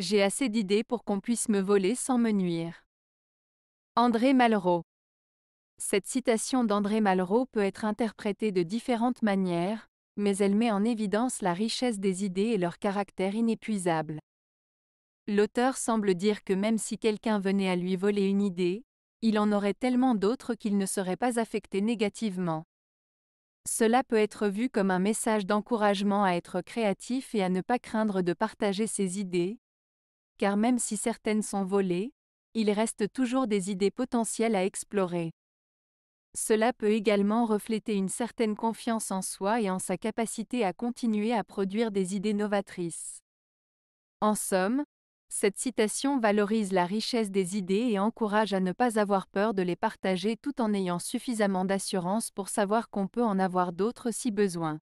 J'ai assez d'idées pour qu'on puisse me voler sans me nuire. André Malraux Cette citation d'André Malraux peut être interprétée de différentes manières, mais elle met en évidence la richesse des idées et leur caractère inépuisable. L'auteur semble dire que même si quelqu'un venait à lui voler une idée, il en aurait tellement d'autres qu'il ne serait pas affecté négativement. Cela peut être vu comme un message d'encouragement à être créatif et à ne pas craindre de partager ses idées, car même si certaines sont volées, il reste toujours des idées potentielles à explorer. Cela peut également refléter une certaine confiance en soi et en sa capacité à continuer à produire des idées novatrices. En somme, cette citation valorise la richesse des idées et encourage à ne pas avoir peur de les partager tout en ayant suffisamment d'assurance pour savoir qu'on peut en avoir d'autres si besoin.